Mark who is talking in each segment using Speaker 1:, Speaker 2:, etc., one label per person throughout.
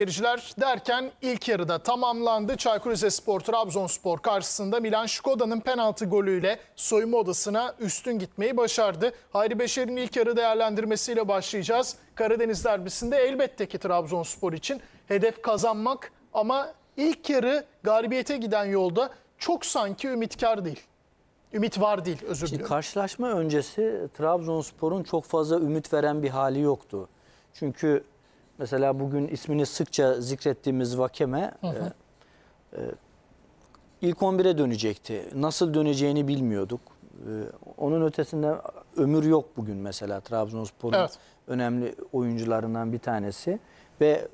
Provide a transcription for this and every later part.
Speaker 1: Seyirciler derken ilk yarıda tamamlandı. Çaykur Rizespor Trabzonspor karşısında Milan Şkoda'nın penaltı golüyle soyunma odasına üstün gitmeyi başardı. Hayri Beşer'in ilk yarı değerlendirmesiyle başlayacağız. Karadeniz derbisinde elbette ki Trabzonspor için hedef kazanmak ama ilk yarı galibiyete giden yolda çok sanki ümitkar değil. Ümit var değil özür dilerim.
Speaker 2: Karşılaşma öncesi Trabzonspor'un çok fazla ümit veren bir hali yoktu. Çünkü mesela bugün ismini sıkça zikrettiğimiz Vakeme hı hı. E, e, ilk 11'e dönecekti. Nasıl döneceğini bilmiyorduk. E, onun ötesinde ömür yok bugün mesela Trabzonspor'un evet. önemli oyuncularından bir tanesi. Ve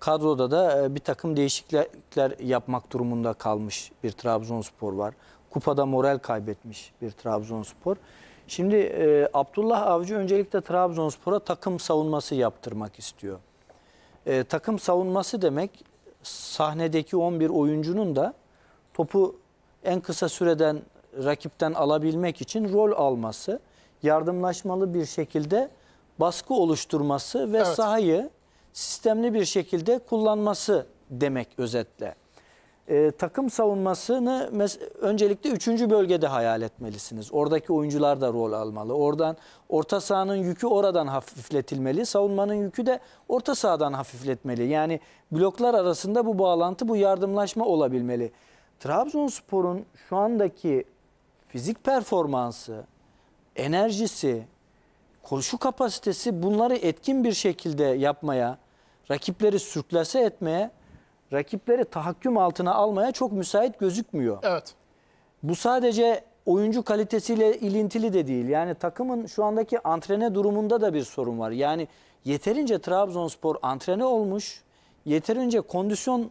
Speaker 2: kadroda da e, bir takım değişiklikler yapmak durumunda kalmış bir Trabzonspor var. Kupada moral kaybetmiş bir Trabzonspor. Şimdi e, Abdullah Avcı öncelikle Trabzonspor'a takım savunması yaptırmak istiyor. E, takım savunması demek sahnedeki 11 oyuncunun da topu en kısa süreden rakipten alabilmek için rol alması, yardımlaşmalı bir şekilde baskı oluşturması ve evet. sahayı sistemli bir şekilde kullanması demek özetle e, takım savunmasını öncelikle 3. bölgede hayal etmelisiniz. Oradaki oyuncular da rol almalı. Oradan orta sahanın yükü oradan hafifletilmeli. Savunmanın yükü de orta sahadan hafifletmeli. Yani bloklar arasında bu bağlantı, bu yardımlaşma olabilmeli. Trabzonspor'un şu andaki fizik performansı, enerjisi, koşu kapasitesi bunları etkin bir şekilde yapmaya, rakipleri sürklese etmeye rakipleri tahakküm altına almaya çok müsait gözükmüyor. Evet. Bu sadece oyuncu kalitesiyle ilintili de değil. Yani takımın şu andaki antrene durumunda da bir sorun var. Yani yeterince Trabzonspor antrene olmuş, yeterince kondisyon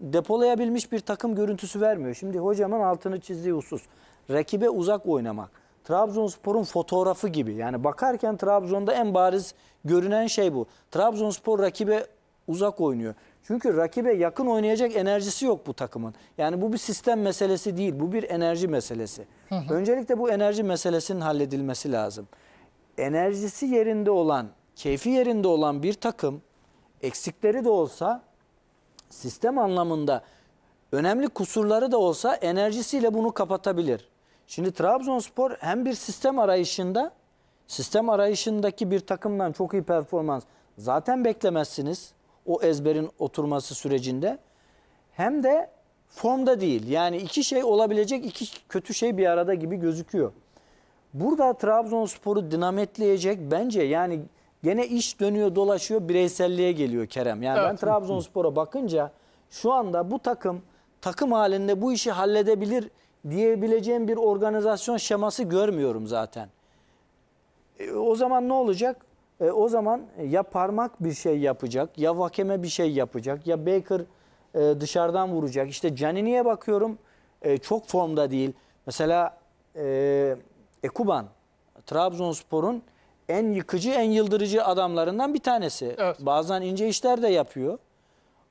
Speaker 2: depolayabilmiş bir takım görüntüsü vermiyor. Şimdi hocamın altını çizdiği husus. Rakibe uzak oynamak. Trabzonspor'un fotoğrafı gibi. Yani bakarken Trabzon'da en bariz görünen şey bu. Trabzonspor rakibe uzak oynuyor. Çünkü rakibe yakın oynayacak enerjisi yok bu takımın. Yani bu bir sistem meselesi değil. Bu bir enerji meselesi. Hı Öncelikle bu enerji meselesinin halledilmesi lazım. Enerjisi yerinde olan, keyfi yerinde olan bir takım eksikleri de olsa sistem anlamında önemli kusurları da olsa enerjisiyle bunu kapatabilir. Şimdi Trabzonspor hem bir sistem arayışında sistem arayışındaki bir takımdan çok iyi performans zaten beklemezsiniz o ezberin oturması sürecinde hem de formda değil. Yani iki şey olabilecek iki kötü şey bir arada gibi gözüküyor. Burada Trabzonspor'u dinametleyecek bence yani gene iş dönüyor dolaşıyor bireyselliğe geliyor Kerem. Yani evet. ben Trabzonspor'a bakınca şu anda bu takım takım halinde bu işi halledebilir diyebileceğim bir organizasyon şeması görmüyorum zaten. E, o zaman ne olacak? E, o zaman e, ya parmak bir şey yapacak, ya Vakeme bir şey yapacak, ya Baker e, dışarıdan vuracak. İşte Canini'ye bakıyorum e, çok formda değil. Mesela e, Ekuban, Trabzonspor'un en yıkıcı, en yıldırıcı adamlarından bir tanesi. Evet. Bazen ince işler de yapıyor.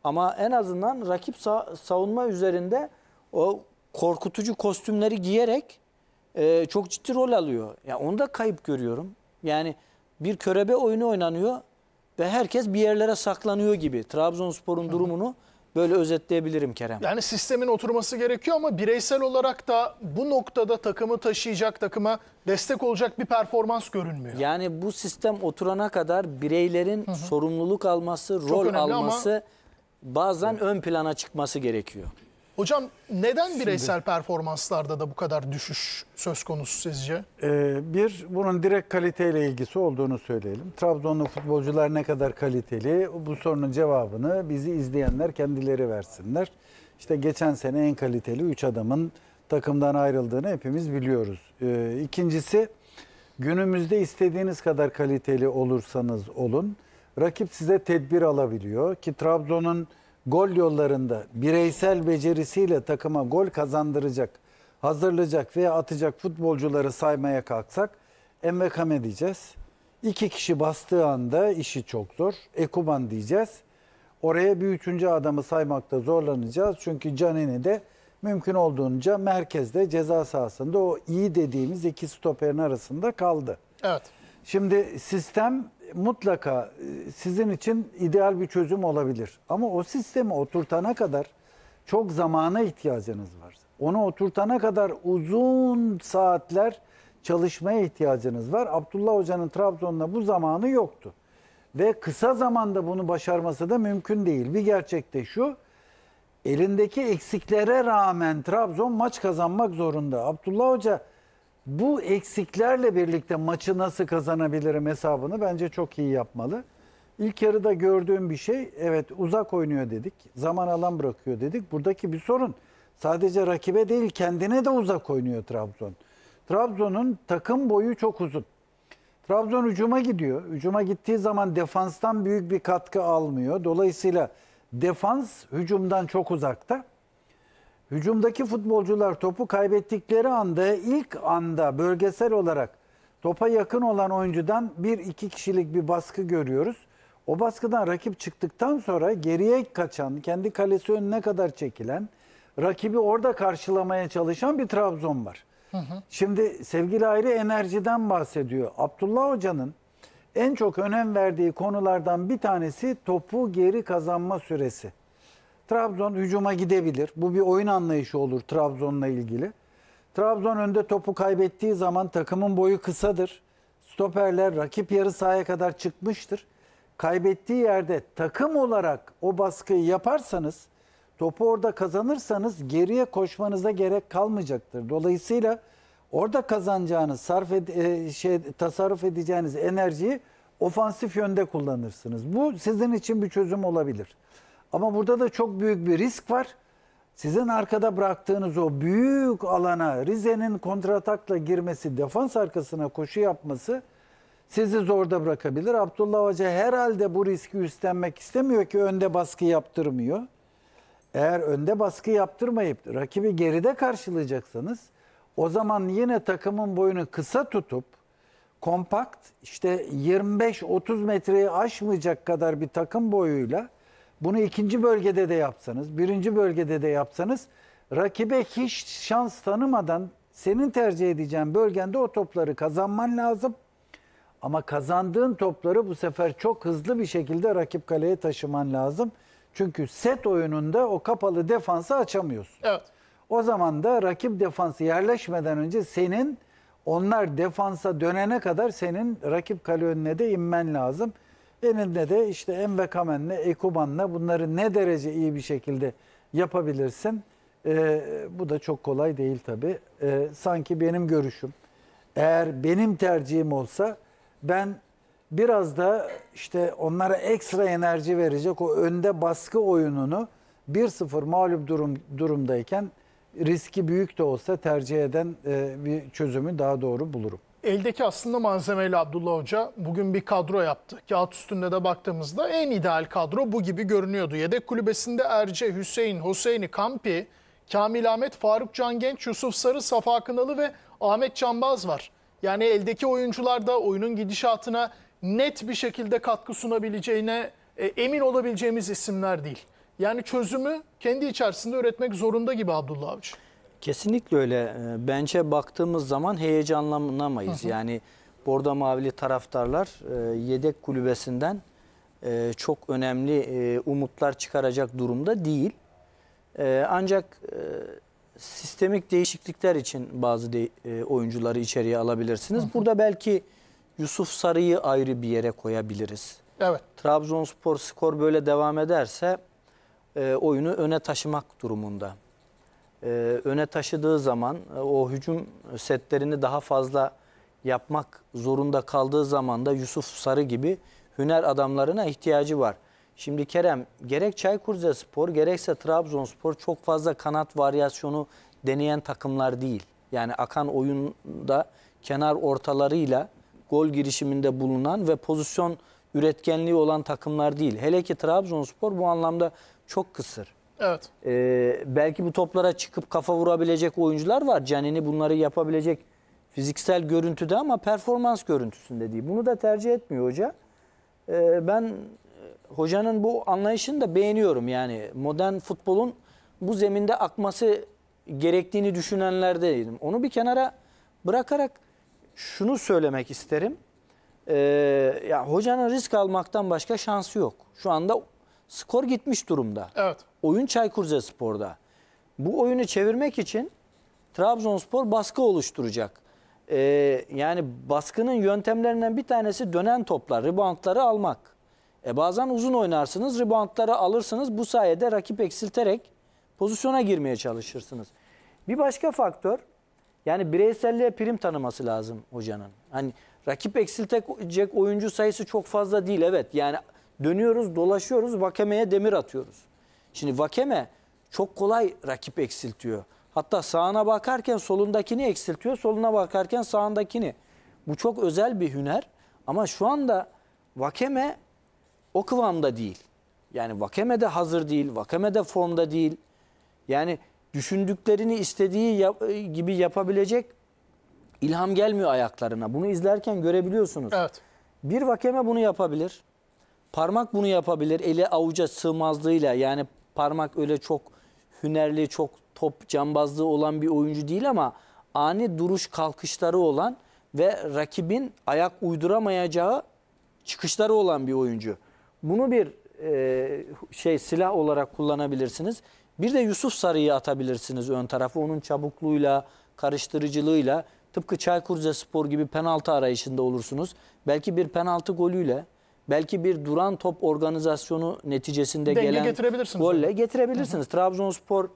Speaker 2: Ama en azından rakip sa savunma üzerinde o korkutucu kostümleri giyerek e, çok ciddi rol alıyor. Ya yani onu da kayıp görüyorum. Yani bir körebe oyunu oynanıyor ve herkes bir yerlere saklanıyor gibi. Trabzonspor'un
Speaker 1: durumunu böyle özetleyebilirim Kerem. Yani sistemin oturması gerekiyor ama bireysel olarak da bu noktada takımı taşıyacak, takıma destek olacak bir performans görünmüyor.
Speaker 2: Yani bu sistem oturana kadar bireylerin hı hı. sorumluluk alması, rol alması ama... bazen ön plana çıkması gerekiyor.
Speaker 1: Hocam neden Şimdi, bireysel performanslarda da bu kadar düşüş söz konusu sizce? E, bir, bunun direkt kaliteyle
Speaker 3: ilgisi olduğunu söyleyelim. Trabzonlu futbolcular ne kadar kaliteli? Bu sorunun cevabını bizi izleyenler kendileri versinler. İşte geçen sene en kaliteli 3 adamın takımdan ayrıldığını hepimiz biliyoruz. E, ikincisi, günümüzde istediğiniz kadar kaliteli olursanız olun, rakip size tedbir alabiliyor ki Trabzon'un gol yollarında bireysel becerisiyle takıma gol kazandıracak, hazırlayacak veya atacak futbolcuları saymaya kalksak Embekame diyeceğiz. İki kişi bastığı anda işi çok zor. Ekuban diyeceğiz. Oraya bir üçüncü adamı saymakta zorlanacağız. Çünkü Canini de mümkün olduğunca merkezde ceza sahasında o iyi dediğimiz iki stoperin arasında kaldı. Evet. Şimdi sistem mutlaka e, sizin için ideal bir çözüm olabilir. Ama o sistemi oturtana kadar çok zamana ihtiyacınız var. Onu oturtana kadar uzun saatler çalışmaya ihtiyacınız var. Abdullah Hoca'nın Trabzon'da bu zamanı yoktu. Ve kısa zamanda bunu başarması da mümkün değil. Bir gerçek de şu, elindeki eksiklere rağmen Trabzon maç kazanmak zorunda. Abdullah Hoca bu eksiklerle birlikte maçı nasıl kazanabilirim hesabını bence çok iyi yapmalı. İlk yarıda gördüğüm bir şey evet uzak oynuyor dedik. Zaman alan bırakıyor dedik. Buradaki bir sorun sadece rakibe değil kendine de uzak oynuyor Trabzon. Trabzon'un takım boyu çok uzun. Trabzon hücuma gidiyor. Hücuma gittiği zaman defanstan büyük bir katkı almıyor. Dolayısıyla defans hücumdan çok uzakta hücumdaki futbolcular topu kaybettikleri anda ilk anda bölgesel olarak topa yakın olan oyuncudan bir iki kişilik bir baskı görüyoruz. O baskıdan rakip çıktıktan sonra geriye kaçan, kendi kalesi önüne kadar çekilen, rakibi orada karşılamaya çalışan bir Trabzon var. Hı hı. Şimdi sevgili ayrı enerjiden bahsediyor. Abdullah Hoca'nın en çok önem verdiği konulardan bir tanesi topu geri kazanma süresi. Trabzon hücuma gidebilir. Bu bir oyun anlayışı olur Trabzon'la ilgili. Trabzon önde topu kaybettiği zaman takımın boyu kısadır. Stoperler rakip yarı sahaya kadar çıkmıştır. Kaybettiği yerde takım olarak o baskıyı yaparsanız, topu orada kazanırsanız geriye koşmanıza gerek kalmayacaktır. Dolayısıyla orada kazanacağınız, sarf ed- e, şey tasarruf edeceğiniz enerjiyi ofansif yönde kullanırsınız. Bu sizin için bir çözüm olabilir. Ama burada da çok büyük bir risk var. Sizin arkada bıraktığınız o büyük alana Rize'nin kontratakla girmesi, defans arkasına koşu yapması sizi zorda bırakabilir. Abdullah Hoca herhalde bu riski üstlenmek istemiyor ki önde baskı yaptırmıyor. Eğer önde baskı yaptırmayıp rakibi geride karşılayacaksanız o zaman yine takımın boyunu kısa tutup kompakt işte 25-30 metreyi aşmayacak kadar bir takım boyuyla bunu ikinci bölgede de yapsanız, birinci bölgede de yapsanız rakibe hiç şans tanımadan senin tercih edeceğin bölgende o topları kazanman lazım. Ama kazandığın topları bu sefer çok hızlı bir şekilde rakip kaleye taşıman lazım. Çünkü set oyununda o kapalı defansı açamıyorsun. Evet. O zaman da rakip defansı yerleşmeden önce senin onlar defansa dönene kadar senin rakip kale önüne de inmen lazım. Eninde de işte envekamenle, ekubanla bunları ne derece iyi bir şekilde yapabilirsin? E, bu da çok kolay değil tabii. E, sanki benim görüşüm. Eğer benim tercihim olsa ben biraz da işte onlara ekstra enerji verecek o önde baskı oyununu 1-0 mağlup durum, durumdayken riski büyük de olsa tercih eden e, bir çözümü daha doğru bulurum
Speaker 1: eldeki aslında malzemeyle Abdullah Hoca bugün bir kadro yaptı. Kağıt üstünde de baktığımızda en ideal kadro bu gibi görünüyordu. Yedek kulübesinde Erce, Hüseyin, Hüseyin'i, Kampi, Kamil Ahmet, Faruk Can Genç, Yusuf Sarı, Safa Kınalı ve Ahmet Canbaz var. Yani eldeki oyuncular da oyunun gidişatına net bir şekilde katkı sunabileceğine e, emin olabileceğimiz isimler değil. Yani çözümü kendi içerisinde üretmek zorunda gibi Abdullah Avcı.
Speaker 2: Kesinlikle öyle. Ee, Bence baktığımız zaman heyecanlanamayız. Hı hı. Yani Bordo Mavili taraftarlar e, yedek kulübesinden e, çok önemli e, umutlar çıkaracak durumda değil. Ancak sistemik değişiklikler için bazı oyuncuları içeriye alabilirsiniz. Hı hı. Burada belki Yusuf Sarı'yı ayrı bir yere koyabiliriz. Evet. Trabzonspor skor böyle devam ederse oyunu öne taşımak durumunda e, öne taşıdığı zaman e, o hücum setlerini daha fazla yapmak zorunda kaldığı zaman da Yusuf Sarı gibi hüner adamlarına ihtiyacı var. Şimdi Kerem gerek Çaykurcespor gerekse Trabzonspor çok fazla kanat varyasyonu deneyen takımlar değil. Yani akan oyunda kenar ortalarıyla gol girişiminde bulunan ve pozisyon üretkenliği olan takımlar değil. Hele ki Trabzonspor bu anlamda çok kısır. Evet. Ee, belki bu toplara çıkıp kafa vurabilecek oyuncular var. Canini bunları yapabilecek fiziksel görüntüde ama performans görüntüsünde değil. Bunu da tercih etmiyor hoca. Ee, ben e, hocanın bu anlayışını da beğeniyorum. Yani modern futbolun bu zeminde akması gerektiğini düşünenlerdeydim. Onu bir kenara bırakarak şunu söylemek isterim. Ee, ya hocanın risk almaktan başka şansı yok. Şu anda skor gitmiş durumda. Evet oyun Çaykur Rizespor'da. Bu oyunu çevirmek için Trabzonspor baskı oluşturacak. Ee, yani baskının yöntemlerinden bir tanesi dönen toplar, reboundları almak. E bazen uzun oynarsınız, reboundları alırsınız. Bu sayede rakip eksilterek pozisyona girmeye çalışırsınız. Bir başka faktör, yani bireyselliğe prim tanıması lazım hocanın. Hani rakip eksiltecek oyuncu sayısı çok fazla değil evet. Yani dönüyoruz, dolaşıyoruz, vakemeye demir atıyoruz. Şimdi Vakeme çok kolay rakip eksiltiyor. Hatta sağına bakarken solundakini eksiltiyor, soluna bakarken sağındakini. Bu çok özel bir hüner ama şu anda Vakeme o kıvamda değil. Yani Vakeme de hazır değil, Vakeme de formda değil. Yani düşündüklerini istediği yap e, gibi yapabilecek ilham gelmiyor ayaklarına. Bunu izlerken görebiliyorsunuz. Evet. Bir Vakeme bunu yapabilir. Parmak bunu yapabilir. Ele avuca sığmazlığıyla yani parmak öyle çok hünerli, çok top cambazlığı olan bir oyuncu değil ama ani duruş kalkışları olan ve rakibin ayak uyduramayacağı çıkışları olan bir oyuncu. Bunu bir e, şey silah olarak kullanabilirsiniz. Bir de Yusuf Sarı'yı atabilirsiniz ön tarafı. Onun çabukluğuyla, karıştırıcılığıyla tıpkı Çaykur Rizespor gibi penaltı arayışında olursunuz. Belki bir penaltı golüyle belki bir duran top organizasyonu neticesinde Denge gelen getirebilirsiniz golle yani. getirebilirsiniz. Hı hı. Trabzonspor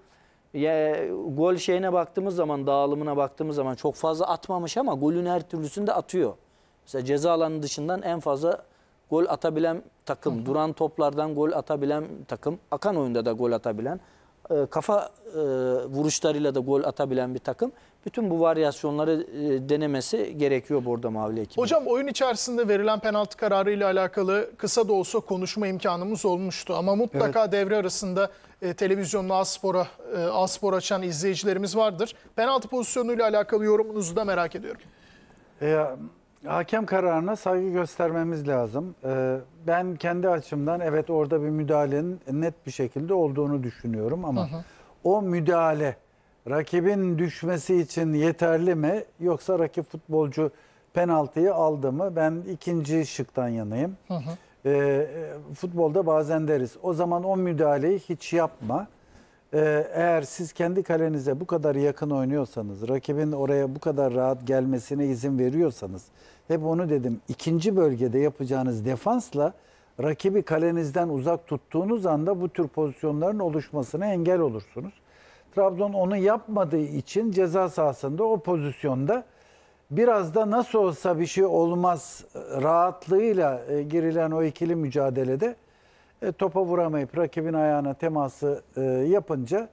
Speaker 2: ya, gol şeyine baktığımız zaman, dağılımına baktığımız zaman çok fazla atmamış ama golün her türlüsünü de atıyor. Mesela ceza alanı dışından en fazla gol atabilen takım, hı hı. duran toplardan gol atabilen takım, akan oyunda da gol atabilen, e, kafa e, vuruşlarıyla da gol atabilen bir takım. Bütün bu varyasyonları e, denemesi gerekiyor burada Mavili ekibin.
Speaker 1: Hocam oyun içerisinde verilen penaltı kararı ile alakalı kısa da olsa konuşma imkanımız olmuştu. Ama mutlaka evet. devre arasında e, televizyonla Aspor'a e, Aspor açan izleyicilerimiz vardır. Penaltı pozisyonuyla alakalı yorumunuzu da merak ediyorum.
Speaker 3: E, hakem kararına saygı göstermemiz lazım. E, ben kendi açımdan evet orada bir müdahalenin net bir şekilde olduğunu düşünüyorum ama hı hı. o müdahale rakibin düşmesi için yeterli mi? Yoksa rakip futbolcu penaltıyı aldı mı? Ben ikinci şıktan yanayım. Hı hı. Ee, e, futbolda bazen deriz. O zaman o müdahaleyi hiç yapma. Ee, eğer siz kendi kalenize bu kadar yakın oynuyorsanız, rakibin oraya bu kadar rahat gelmesine izin veriyorsanız, hep onu dedim ikinci bölgede yapacağınız defansla rakibi kalenizden uzak tuttuğunuz anda bu tür pozisyonların oluşmasına engel olursunuz. Trabzon onu yapmadığı için ceza sahasında o pozisyonda biraz da nasıl olsa bir şey olmaz rahatlığıyla e, girilen o ikili mücadelede e, topa vuramayıp rakibin ayağına teması e, yapınca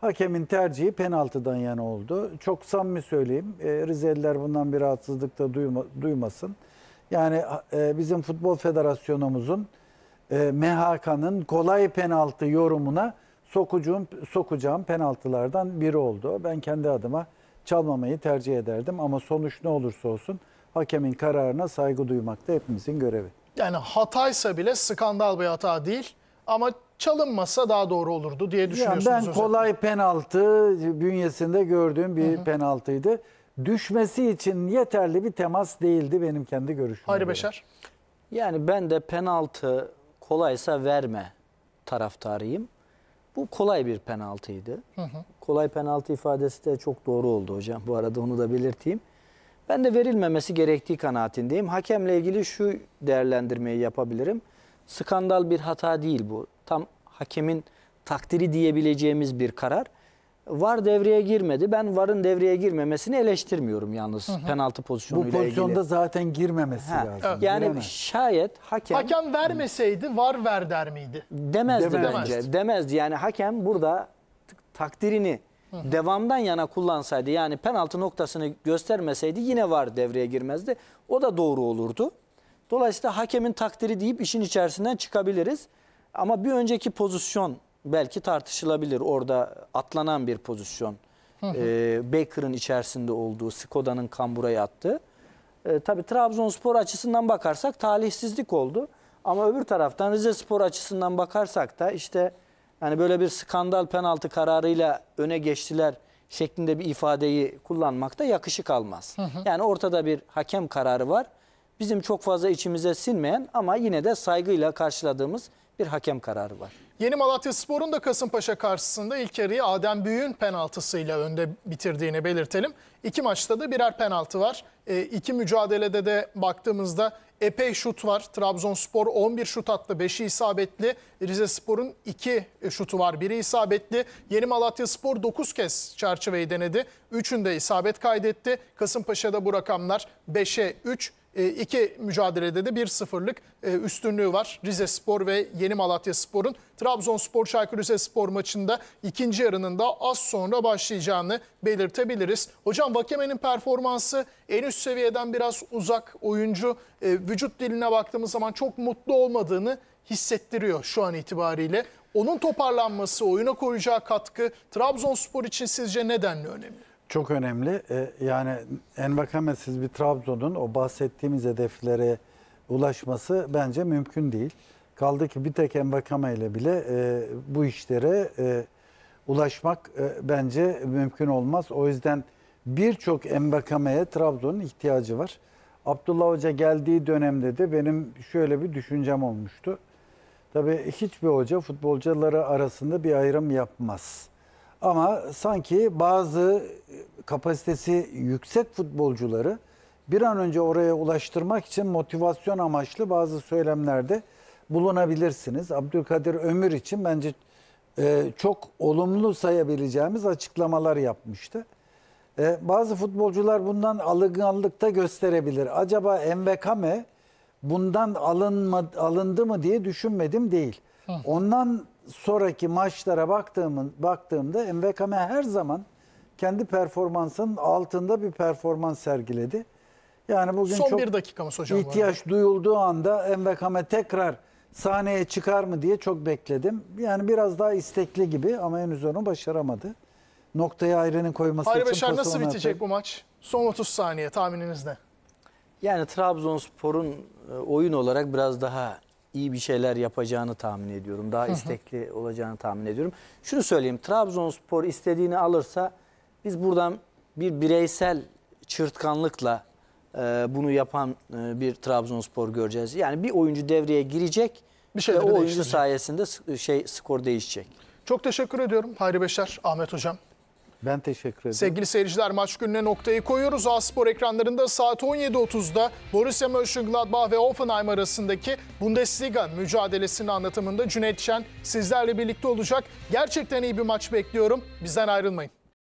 Speaker 3: hakemin tercihi penaltıdan yana oldu. Çok samimi söyleyeyim Rizeliler bundan bir rahatsızlık da duymasın. Yani bizim Futbol Federasyonumuzun MHK'nın kolay penaltı yorumuna sokucuğum, sokacağım penaltılardan biri oldu. Ben kendi adıma çalmamayı tercih ederdim ama sonuç ne olursa olsun hakemin kararına saygı duymak da hepimizin görevi.
Speaker 1: Yani hataysa bile skandal bir hata değil ama çalınmasa daha doğru olurdu diye düşünüyorsunuz. Yani ben özellikle.
Speaker 3: kolay penaltı bünyesinde gördüğüm bir hı hı. penaltıydı. Düşmesi için yeterli bir temas değildi benim kendi görüşüm. Hayri
Speaker 1: Beşer?
Speaker 2: Yani ben de penaltı kolaysa verme taraftarıyım. Bu kolay bir penaltıydı. Hı hı. Kolay penaltı ifadesi de çok doğru oldu hocam. Bu arada onu da belirteyim. Ben de verilmemesi gerektiği kanaatindeyim. Hakemle ilgili şu değerlendirmeyi yapabilirim. Skandal bir hata değil bu. Tam hakemin takdiri diyebileceğimiz bir karar. VAR devreye girmedi. Ben VAR'ın devreye girmemesini eleştirmiyorum yalnız hı hı. penaltı pozisyonuyla ilgili. Bu pozisyonda ilgili.
Speaker 1: zaten girmemesi ha. lazım. Evet. Yani şayet hakem... Hakem vermeseydi VAR ver der miydi? Demezdi, Demezdi. bence.
Speaker 2: Demezdi. Yani hakem burada takdirini hı hı. devamdan yana kullansaydı yani penaltı noktasını göstermeseydi yine VAR devreye girmezdi. O da doğru olurdu. Dolayısıyla hakemin takdiri deyip işin içerisinden çıkabiliriz. Ama bir önceki pozisyon belki tartışılabilir. Orada atlanan bir pozisyon. Hı E, Baker'ın içerisinde olduğu, Skoda'nın kambura attığı. E, tabii Trabzonspor açısından bakarsak talihsizlik oldu. Ama öbür taraftan Rize Spor açısından bakarsak da işte yani böyle bir skandal penaltı kararıyla öne geçtiler şeklinde bir ifadeyi kullanmak da yakışık almaz. Hı hı. Yani ortada bir hakem kararı var. Bizim çok fazla içimize sinmeyen ama yine de saygıyla karşıladığımız bir hakem kararı var.
Speaker 1: Yeni Malatya Spor'un da Kasımpaşa karşısında ilk yarıyı Adem Büyük'ün penaltısıyla önde bitirdiğini belirtelim. İki maçta da birer penaltı var. E, iki mücadelede de baktığımızda epey şut var. Trabzonspor 11 şut attı, 5'i isabetli. Rize Spor'un 2 şutu var, 1'i isabetli. Yeni Malatya Spor 9 kez çerçeveyi denedi. 3'ünde isabet kaydetti. Kasımpaşa'da bu rakamlar 5'e 3. E, iki mücadelede de bir sıfırlık e, üstünlüğü var. Rize Spor ve Yeni Malatya Spor'un Trabzonspor Çaykur Spor maçında ikinci yarının da az sonra başlayacağını belirtebiliriz. Hocam Vakeme'nin performansı en üst seviyeden biraz uzak oyuncu e, vücut diline baktığımız zaman çok mutlu olmadığını hissettiriyor şu an itibariyle. Onun toparlanması, oyuna koyacağı katkı Trabzonspor için sizce nedenli önemli?
Speaker 3: çok önemli. E, yani Envakametsiz bir Trabzon'un o bahsettiğimiz hedeflere ulaşması bence mümkün değil. Kaldı ki bir tek Envakame ile bile e, bu işlere e, ulaşmak e, bence mümkün olmaz. O yüzden birçok Envakame'ye Trabzon'un ihtiyacı var. Abdullah Hoca geldiği dönemde de benim şöyle bir düşüncem olmuştu. Tabii hiçbir hoca futbolcuları arasında bir ayrım yapmaz. Ama sanki bazı e, kapasitesi yüksek futbolcuları bir an önce oraya ulaştırmak için motivasyon amaçlı bazı söylemlerde bulunabilirsiniz. Abdülkadir Ömür için bence e, çok olumlu sayabileceğimiz açıklamalar yapmıştı. E, bazı futbolcular bundan alınganlıkta gösterebilir. Acaba Envekame bundan alınma, alındı mı diye düşünmedim değil. Hı. Ondan sonraki maçlara baktığımın, baktığımda Envekame her zaman kendi performansının altında bir performans sergiledi. Yani bugün Son çok bir
Speaker 1: dakikamız hocam. ihtiyaç
Speaker 3: duyulduğu anda Envekame tekrar sahneye çıkar mı diye çok bekledim. Yani biraz daha istekli gibi ama henüz onu başaramadı. noktayı Ayren'in koyması Hayri için... Beşer nasıl bitecek atayım.
Speaker 1: bu maç? Son 30 saniye tahmininiz ne?
Speaker 2: Yani Trabzonspor'un e, oyun olarak biraz daha iyi bir şeyler yapacağını tahmin ediyorum. Daha istekli olacağını tahmin ediyorum. Şunu söyleyeyim Trabzonspor istediğini alırsa biz buradan bir bireysel çırtkanlıkla e, bunu yapan e, bir Trabzonspor
Speaker 1: göreceğiz. Yani bir oyuncu devreye girecek Bir ve o oyuncu sayesinde şey skor değişecek. Çok teşekkür ediyorum Hayri Beşer, Ahmet Hocam. Ben teşekkür ederim. Sevgili seyirciler maç gününe noktayı koyuyoruz. Aspor ekranlarında saat 17.30'da Borussia Mönchengladbach ve Offenheim arasındaki Bundesliga mücadelesinin anlatımında Cüneyt Şen sizlerle birlikte olacak. Gerçekten iyi bir maç bekliyorum. Bizden ayrılmayın.